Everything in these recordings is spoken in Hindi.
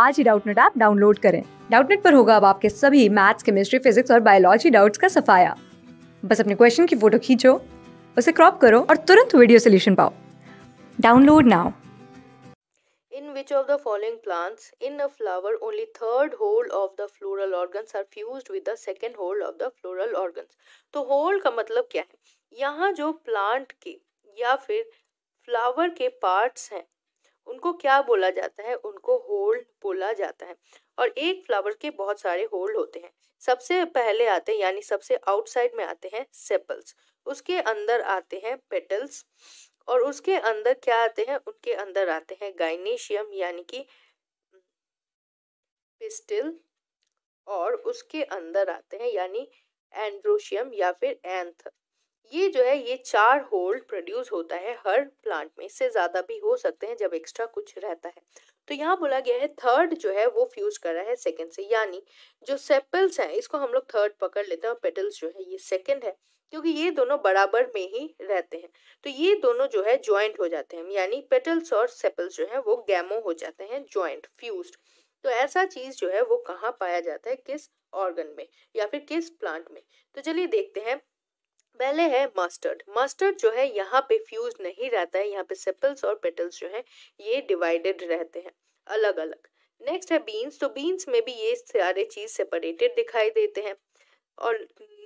आज ही डाउटनेट ऐप डाउनलोड करें डाउटनेट पर होगा अब आपके सभी मैथ्स केमिस्ट्री फिजिक्स और बायोलॉजी डाउट्स का सफाया बस अपने क्वेश्चन की फोटो खींचो उसे क्रॉप करो और तुरंत वीडियो सोल्यूशन पाओ download now In which of the following plants in a flower only third whole of the floral organs are fused with the second whole of the floral organs? तो whole का मतलब क्या है यहाँ जो plant के या फिर flower के parts हैं उनको क्या बोला जाता है उनको होल फुला जाता है और एक फ्लावर के बहुत सारे होल होते हैं सबसे पहले आते हैं यानी सबसे आउटसाइड में आते हैं सेपल्स उसके अंदर आते हैं पेटल्स और उसके अंदर क्या आते हैं उनके अंदर आते हैं गाइनेशियम यानी कि पिस्टिल और उसके अंदर आते हैं यानी एंड्रोशियम या फिर एंथ ये जो है ये चार होल्ड प्रोड्यूस होता है हर प्लांट में इससे ज़्यादा भी हो सकते हैं जब एक्स्ट्रा कुछ रहता है तो यहाँ बोला गया है थर्ड जो है वो फ्यूज कर रहा है सेकंड से यानी जो सेपल्स हैं इसको हम लोग थर्ड पकड़ लेते हैं और पेटल्स जो है ये सेकंड है क्योंकि ये दोनों बराबर में ही रहते हैं तो ये दोनों जो है ज्वाइंट हो जाते हैं यानी पेटल्स और सेपल्स जो है वो गैमो हो जाते हैं ज्वाइंट फ्यूज तो ऐसा चीज़ जो है वो कहाँ पाया जाता है किस ऑर्गन में या फिर किस प्लांट में तो चलिए देखते हैं पहले है मस्टर्ड मस्टर्ड जो है यहाँ पे फ्यूज नहीं रहता है यहाँ पे सेपल्स और पेटल्स जो है ये डिवाइडेड रहते हैं अलग अलग नेक्स्ट है बीन्स तो बीन्स में भी ये सारे चीज सेपरेटेड दिखाई देते हैं और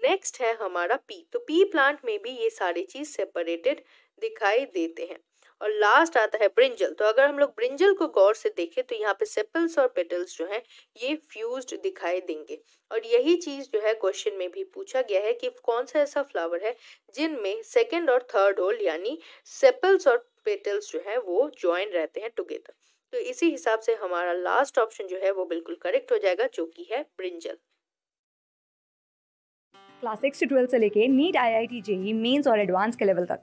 नेक्स्ट है हमारा पी तो पी प्लांट में भी ये सारी चीज सेपरेटेड दिखाई देते हैं और लास्ट आता है ब्रिंजल तो अगर हम लोग ब्रिंजल को गौर से देखें तो यहाँ पे सेपल्स और पेटल्स जो है ये फ्यूज दिखाई देंगे और यही चीज जो है क्वेश्चन में भी पूछा गया है कि कौन सा ऐसा फ्लावर है जिनमें सेकेंड और थर्ड होल यानी सेपल्स और पेटल्स जो है वो ज्वाइन रहते हैं टुगेदर तो इसी हिसाब से हमारा लास्ट ऑप्शन जो है वो बिल्कुल करेक्ट हो जाएगा जो की है ब्रिंजल क्लास सिक्स से से लेके NEET I I T JEE mains और एडवांस के लेवल तक